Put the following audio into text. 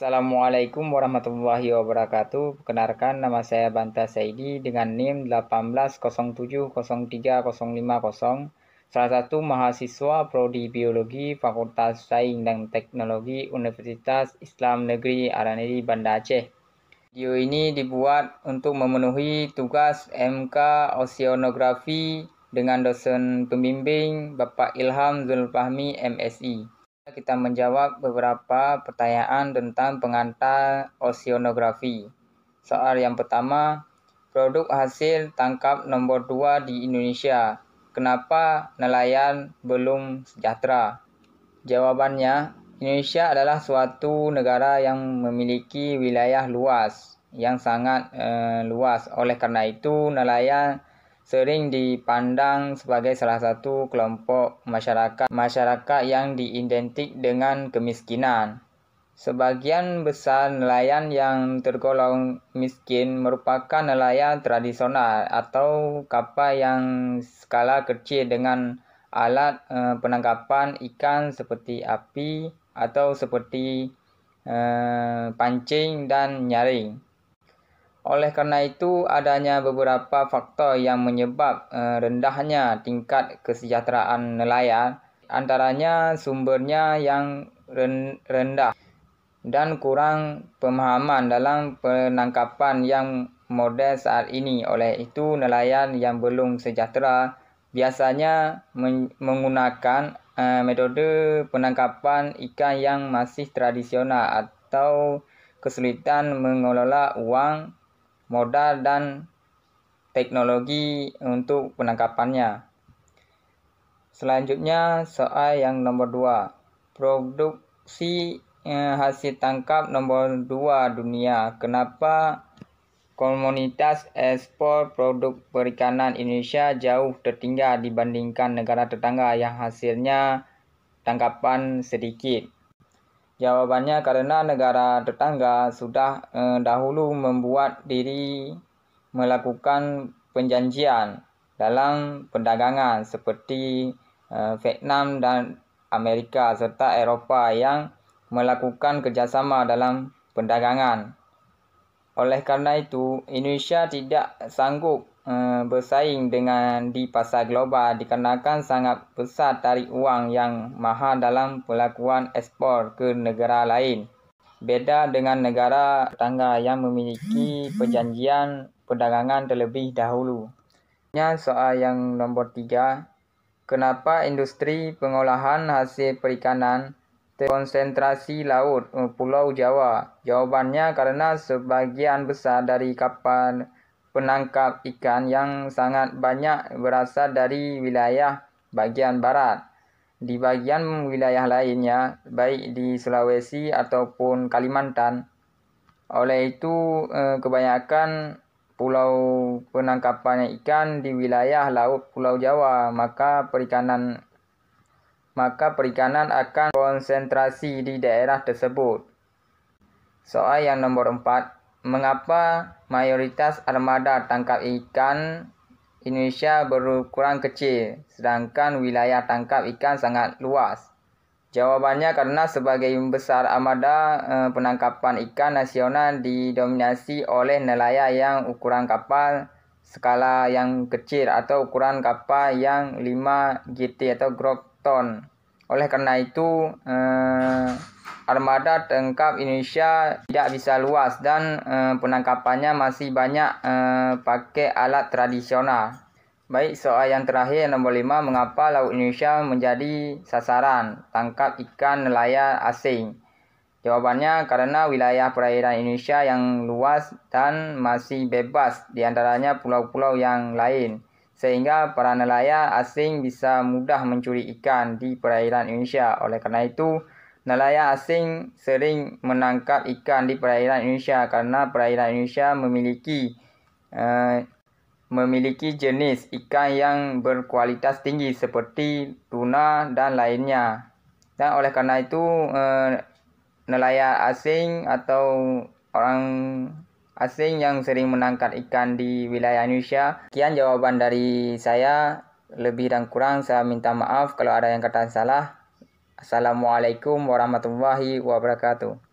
Assalamualaikum warahmatullahi wabarakatuh. Perkenalkan nama saya Banta Saidi dengan NIM 18070305. Salah satu mahasiswa prodi biologi Fakultas Sains dan Teknologi Universitas Islam Negeri Araneri Banda Aceh. Video ini dibuat untuk memenuhi tugas MK Oceanografi dengan dosen pembimbing Bapak Ilham Zulfahmi MSI kita menjawab beberapa pertanyaan tentang pengantar oceanografi. Soal yang pertama, produk hasil tangkap nomor 2 di Indonesia. Kenapa nelayan belum sejahtera? Jawabannya, Indonesia adalah suatu negara yang memiliki wilayah luas yang sangat eh, luas. Oleh karena itu, nelayan sering dipandang sebagai salah satu kelompok masyarakat masyarakat yang diidentik dengan kemiskinan. Sebagian besar nelayan yang tergolong miskin merupakan nelayan tradisional atau kapal yang skala kecil dengan alat e, penangkapan ikan seperti api atau seperti e, pancing dan nyaring. Oleh karena itu, adanya beberapa faktor yang menyebab eh, rendahnya tingkat kesejahteraan nelayan, antaranya sumbernya yang rendah dan kurang pemahaman dalam penangkapan yang model saat ini. Oleh itu, nelayan yang belum sejahtera biasanya menggunakan eh, metode penangkapan ikan yang masih tradisional atau kesulitan mengelola uang modal dan teknologi untuk penangkapannya. Selanjutnya soal yang nomor 2. Produksi eh, hasil tangkap nomor 2 dunia. Kenapa komunitas ekspor produk perikanan Indonesia jauh tertinggal dibandingkan negara tetangga yang hasilnya tangkapan sedikit? Jawabannya karena negara tetangga sudah eh, dahulu membuat diri melakukan penjanjian dalam perdagangan seperti eh, Vietnam dan Amerika serta Eropa yang melakukan kerjasama dalam perdagangan. Oleh kerana itu, Indonesia tidak sanggup eh, bersaing dengan di pasar global dikarenakan sangat besar tarik uang yang mahal dalam pelakuan ekspor ke negara lain. Beda dengan negara tetangga yang memiliki perjanjian perdagangan terlebih dahulu. Ya, soal yang nombor tiga, kenapa industri pengolahan hasil perikanan konsentrasi laut eh, Pulau Jawa? Jawabannya karena sebagian besar dari kapal penangkap ikan yang sangat banyak berasal dari wilayah bagian barat. Di bagian wilayah lainnya, baik di Sulawesi ataupun Kalimantan. Oleh itu, eh, kebanyakan pulau penangkapan ikan di wilayah laut Pulau Jawa, maka perikanan maka perikanan akan konsentrasi di daerah tersebut. Soal yang nomor empat, mengapa mayoritas armada tangkap ikan Indonesia berukuran kecil, sedangkan wilayah tangkap ikan sangat luas? Jawabannya karena sebagai besar armada eh, penangkapan ikan nasional didominasi oleh nelayan yang ukuran kapal skala yang kecil atau ukuran kapal yang 5 GT atau grok ton. Oleh karena itu, eh, armada tengkap Indonesia tidak bisa luas dan eh, penangkapannya masih banyak eh, pakai alat tradisional. Baik, soal yang terakhir nomor 5, mengapa laut Indonesia menjadi sasaran tangkap ikan nelayan asing? Jawabannya karena wilayah perairan Indonesia yang luas dan masih bebas di antaranya pulau-pulau yang lain sehingga para nelayan asing bisa mudah mencuri ikan di perairan Indonesia. Oleh karena itu, nelayan asing sering menangkap ikan di perairan Indonesia karena perairan Indonesia memiliki uh, memiliki jenis ikan yang berkualitas tinggi seperti tuna dan lainnya. Dan oleh karena itu, uh, nelayan asing atau orang asing yang sering menangkap ikan di wilayah Indonesia. Kian jawaban dari saya. Lebih dan kurang saya minta maaf kalau ada yang kata salah. Assalamualaikum warahmatullahi wabarakatuh.